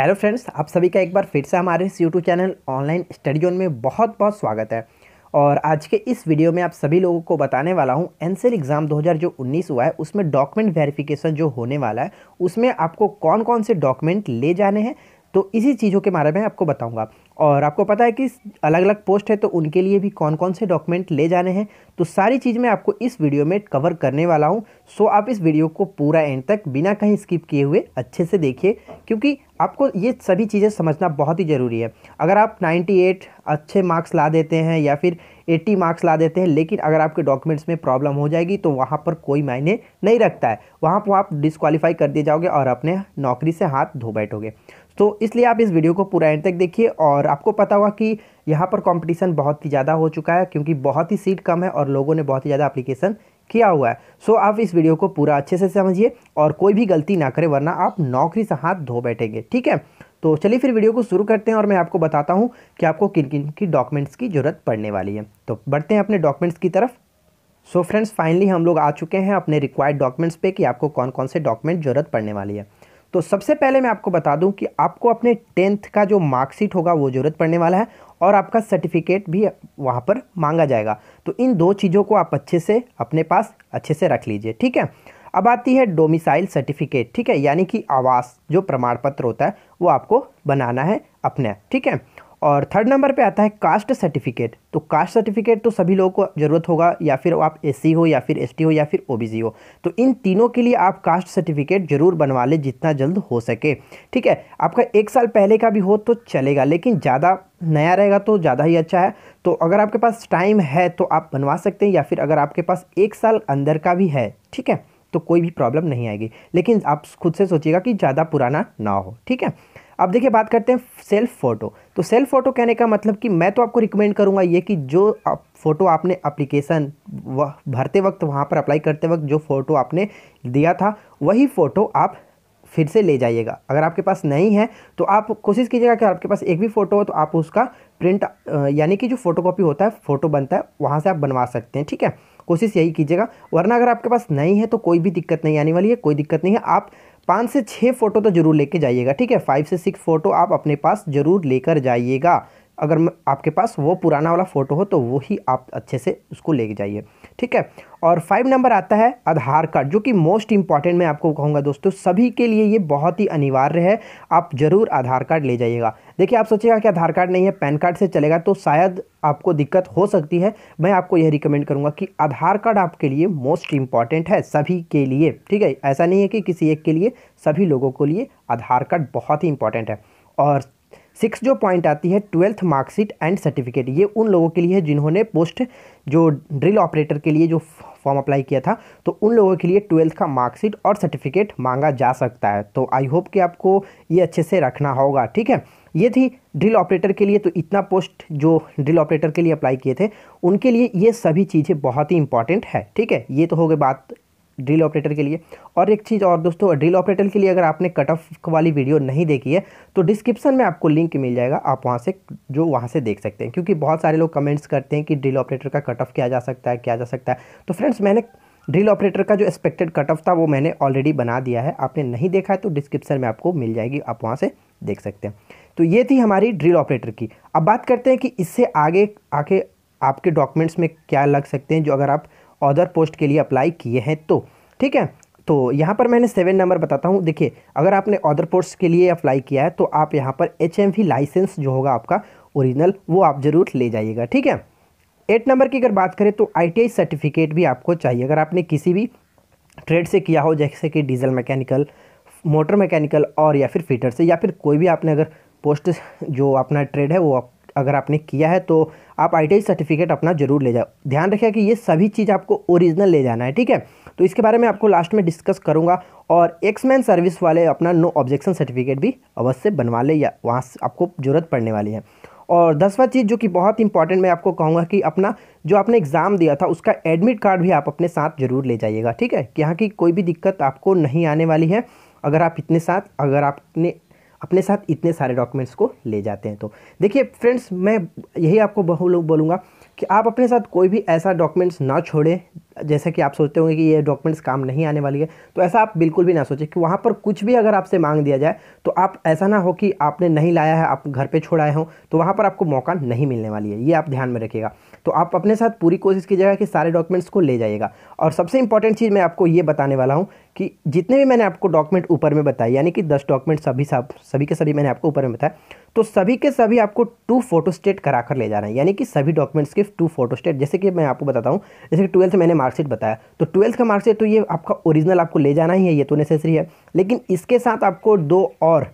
hello friends आप सभी का एक बार फिर से हमारे इस YouTube channel online study zone में बहुत बहुत स्वागत है और आज के इस वीडियो में आप सभी लोगों को बताने वाला हूँ एनसेल एग्ज़ाम 2019 हुआ है उसमें डॉक्यूमेंट वेरिफिकेशन जो होने वाला है उसमें आपको कौन कौन से डॉक्यूमेंट ले जाने हैं तो इसी चीज़ों के बारे में आपको बताऊंगा और आपको पता है कि अलग अलग पोस्ट है तो उनके लिए भी कौन कौन से डॉक्यूमेंट ले जाने हैं तो सारी चीज़ मैं आपको इस वीडियो में कवर करने वाला हूं सो आप इस वीडियो को पूरा एंड तक बिना कहीं स्किप किए हुए अच्छे से देखिए क्योंकि आपको ये सभी चीज़ें समझना बहुत ही ज़रूरी है अगर आप नाइन्टी अच्छे मार्क्स ला देते हैं या फिर एट्टी मार्क्स ला देते हैं लेकिन अगर आपके डॉक्यूमेंट्स में प्रॉब्लम हो जाएगी तो वहाँ पर कोई मायने नहीं रखता है वहाँ पर आप डिसक्वालीफाई कर दिए जाओगे और अपने नौकरी से हाथ धो बैठोगे तो इसलिए आप इस वीडियो को पूरा एंड तक देखिए और आपको पता होगा कि यहाँ पर कंपटीशन बहुत ही ज़्यादा हो चुका है क्योंकि बहुत ही सीट कम है और लोगों ने बहुत ही ज़्यादा एप्लीकेशन किया हुआ है सो आप इस वीडियो को पूरा अच्छे से समझिए और कोई भी गलती ना करें वरना आप नौकरी से हाथ धो बैठेंगे ठीक है तो चलिए फिर वीडियो को शुरू करते हैं और मैं आपको बताता हूँ कि आपको किन किन की डॉक्यूमेंट्स की ज़रूरत पड़ने वाली है तो बढ़ते हैं अपने डॉक्यूमेंट्स की तरफ सो फ्रेंड्स फाइनली हम लोग आ चुके हैं अपने रिक्वायर्ड डॉक्यूमेंट्स पे कि आपको कौन कौन से डॉक्यूमेंट ज़रूरत पड़ने वाली है तो सबसे पहले मैं आपको बता दूं कि आपको अपने टेंथ का जो मार्कशीट होगा वो ज़रूरत पड़ने वाला है और आपका सर्टिफिकेट भी वहाँ पर मांगा जाएगा तो इन दो चीज़ों को आप अच्छे से अपने पास अच्छे से रख लीजिए ठीक है अब आती है डोमिसाइल सर्टिफिकेट ठीक है यानी कि आवास जो प्रमाण पत्र होता है वो आपको बनाना है अपने ठीक है और थर्ड नंबर पे आता है कास्ट सर्टिफिकेट तो कास्ट सर्टिफिकेट तो सभी लोगों को ज़रूरत होगा या फिर आप एस हो या फिर एस हो या फिर ओ हो तो इन तीनों के लिए आप कास्ट सर्टिफिकेट ज़रूर बनवा लें जितना जल्द हो सके ठीक है आपका एक साल पहले का भी हो तो चलेगा लेकिन ज़्यादा नया रहेगा तो ज़्यादा ही अच्छा है तो अगर आपके पास टाइम है तो आप बनवा सकते हैं या फिर अगर आपके पास एक साल अंदर का भी है ठीक है तो कोई भी प्रॉब्लम नहीं आएगी लेकिन आप खुद से सोचिएगा कि ज़्यादा पुराना ना हो ठीक है अब देखिए बात करते हैं सेल्फ फ़ोटो तो सेल्फ फ़ोटो कहने का मतलब कि मैं तो आपको रिकमेंड करूँगा ये कि जो आप फ़ोटो आपने अप्लीकेशन भरते वक्त वहाँ पर अप्लाई करते वक्त जो फ़ोटो आपने दिया था वही फ़ोटो आप फिर से ले जाइएगा अगर आपके पास नहीं है तो आप कोशिश कीजिएगा कि आपके पास एक भी फ़ोटो हो तो आप उसका प्रिंट यानी कि जो फोटोकॉपी होता है फ़ोटो बनता है वहाँ से आप बनवा सकते हैं ठीक है कोशिश यही कीजिएगा वरना अगर आपके पास नहीं है तो कोई भी दिक्कत नहीं आने वाली है कोई दिक्कत नहीं है आप पाँच से छः फ़ोटो तो ज़रूर लेके जाइएगा ठीक है फाइव से सिक्स फ़ोटो आप अपने पास ज़रूर लेकर जाइएगा अगर आपके पास वो पुराना वाला फ़ोटो हो तो वही आप अच्छे से उसको ले जाइए ठीक है और फाइव नंबर आता है आधार कार्ड जो कि मोस्ट इंपॉर्टेंट मैं आपको कहूँगा दोस्तों सभी के लिए ये बहुत ही अनिवार्य है आप ज़रूर आधार कार्ड ले जाइएगा देखिए आप सोचिएगा कि आधार कार्ड नहीं है पैन कार्ड से चलेगा तो शायद आपको दिक्कत हो सकती है मैं आपको यह रिकमेंड करूँगा कि आधार कार्ड आपके लिए मोस्ट इम्पॉर्टेंट है सभी के लिए ठीक है ऐसा नहीं है कि किसी एक के लिए सभी लोगों के लिए आधार कार्ड बहुत ही इंपॉर्टेंट है और सिक्स जो पॉइंट आती है ट्वेल्थ मार्कशीट एंड सर्टिफिकेट ये उन लोगों के लिए है जिन्होंने पोस्ट जो ड्रिल ऑपरेटर के लिए जो फॉर्म अप्लाई किया था तो उन लोगों के लिए ट्वेल्थ का मार्कशीट और सर्टिफिकेट मांगा जा सकता है तो आई होप कि आपको ये अच्छे से रखना होगा ठीक है ये थी ड्रिल ऑपरेटर के लिए तो इतना पोस्ट जो ड्रिल ऑपरेटर के लिए अप्लाई किए थे उनके लिए ये सभी चीज़ें बहुत ही इंपॉर्टेंट है ठीक है ये तो हो गई बात ड्रिल ऑपरेटर के लिए और एक चीज़ और दोस्तों ड्रिल ऑपरेटर के लिए अगर आपने कट ऑफ वाली वीडियो नहीं देखी है तो डिस्क्रिप्शन में आपको लिंक मिल जाएगा आप वहाँ से जो वहाँ से देख सकते हैं क्योंकि बहुत सारे लोग कमेंट्स करते हैं कि ड्रिल ऑपरेटर का कट ऑफ किया जा सकता है क्या जा सकता है तो फ्रेंड्स मैंने ड्रिल ऑपरेटर का जो एक्सपेक्टेड कट ऑफ था वो मैंने ऑलरेडी बना दिया है आपने नहीं देखा है तो डिस्क्रिप्शन में आपको मिल जाएगी आप वहाँ से देख सकते हैं तो ये थी हमारी ड्रिल ऑपरेटर की अब बात करते हैं कि इससे आगे आके आपके डॉक्यूमेंट्स में क्या लग सकते हैं जो अगर आप अदर पोस्ट के लिए अप्लाई किए हैं तो ठीक है तो यहाँ पर मैंने सेवन नंबर बताता हूँ देखिए अगर आपने अदर पोस्ट के लिए अप्लाई किया है तो आप यहाँ पर एच लाइसेंस जो होगा आपका ओरिजिनल वो आप ज़रूर ले जाइएगा ठीक है एट नंबर की अगर बात करें तो आई सर्टिफिकेट भी आपको चाहिए अगर आपने किसी भी ट्रेड से किया हो जैसे कि डीजल मैकेनिकल मोटर मैकेनिकल और या फिर फिटर से या फिर कोई भी आपने अगर पोस्ट जो अपना ट्रेड है वो आप अगर आपने किया है तो आप आई सर्टिफिकेट अपना जरूर ले जाओ ध्यान रखिए कि ये सभी चीज़ आपको ओरिजिनल ले जाना है ठीक है तो इसके बारे में आपको लास्ट में डिस्कस करूँगा और एक्समैन सर्विस वाले अपना नो ऑब्जेक्शन सर्टिफिकेट भी अवश्य बनवा ले या वहाँ से आपको ज़रूरत पड़ने वाली है और दसवां चीज़ जो कि बहुत इंपॉर्टेंट मैं आपको कहूँगा कि अपना जो आपने एग्ज़ाम दिया था उसका एडमिट कार्ड भी आप अपने साथ ज़रूर ले जाइएगा ठीक है यहाँ की कोई भी दिक्कत आपको नहीं आने वाली है अगर आप इतने साथ अगर आपने अपने साथ इतने सारे डॉक्यूमेंट्स को ले जाते हैं तो देखिए फ्रेंड्स मैं यही आपको बहु लोग बोलूँगा कि आप अपने साथ कोई भी ऐसा डॉक्यूमेंट्स ना छोड़ें जैसे कि आप सोचते होंगे कि ये डॉक्यूमेंट्स काम नहीं आने वाली है तो ऐसा आप बिल्कुल भी ना सोचें कि वहाँ पर कुछ भी अगर आपसे मांग दिया जाए तो आप ऐसा ना हो कि आपने नहीं लाया है आप घर पे छोड़ाए हो तो वहाँ पर आपको मौका नहीं मिलने वाली है ये आप ध्यान में रखिएगा तो आप अपने साथ पूरी कोशिश कीजिएगा कि सारे डॉक्यूमेंट्स को ले जाइएगा और सबसे इंपॉर्टेंट चीज़ मैं आपको ये बताने वाला हूँ कि जितने भी मैंने आपको डॉक्यूमेंट ऊपर में बताए यानी कि दस डॉक्यूमेंट सभी सब सभी के सभी मैंने आपको ऊपर में बताया तो सभी के सभी आपको टू फोटो स्टेट करा कर ले जाना है यानी कि सभी डॉक्यूमेंट्स के टू फोटो स्टेट जैसे कि मैं आपको बताता हूँ जैसे कि ट्वेल्थ मैंने मार्कशीट बताया तो ट्वेल्थ का मार्कशीट तो ये आपका ओरिजिनल आपको ले जाना ही है ये तो नेसेसरी है लेकिन इसके साथ आपको दो और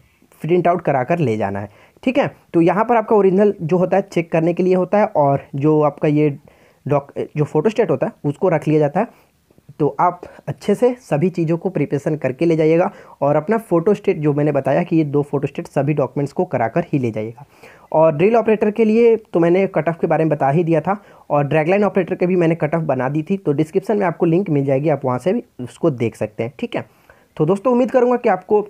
प्रिंट आउट करा कर ले जाना है ठीक है तो यहाँ पर आपका ओरिजिनल जो होता है चेक करने के लिए होता है और जो आपका ये डॉक जो फोटो स्टेट होता है उसको रख लिया जाता है तो आप अच्छे से सभी चीज़ों को प्रिपरेशन करके ले जाइएगा और अपना फ़ोटो स्टेट जो मैंने बताया कि ये दो फ़ोटो स्टेट सभी डॉक्यूमेंट्स को कराकर ही ले जाइएगा और ड्रिल ऑपरेटर के लिए तो मैंने कट ऑफ के बारे में बता ही दिया था और ड्रैगलाइन ऑपरेटर के भी मैंने कट ऑफ बना दी थी तो डिस्क्रिप्शन में आपको लिंक मिल जाएगी आप वहाँ से भी उसको देख सकते हैं ठीक है तो दोस्तों उम्मीद करूँगा कि आपको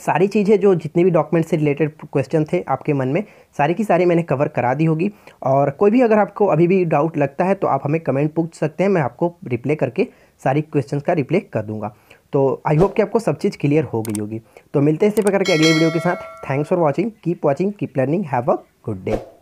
सारी चीज़ें जो जितने भी डॉक्यूमेंट से रिलेटेड क्वेश्चन थे आपके मन में सारी की सारी मैंने कवर करा दी होगी और कोई भी अगर आपको अभी भी डाउट लगता है तो आप हमें कमेंट पूछ सकते हैं मैं आपको रिप्ले करके सारी क्वेश्चन का रिप्ले कर दूँगा तो आई होप कि आपको सब चीज़ क्लियर हो गई होगी तो मिलते हैं इसी प्रकार के अगले वीडियो के साथ thanks for watching keep watching keep learning have a good day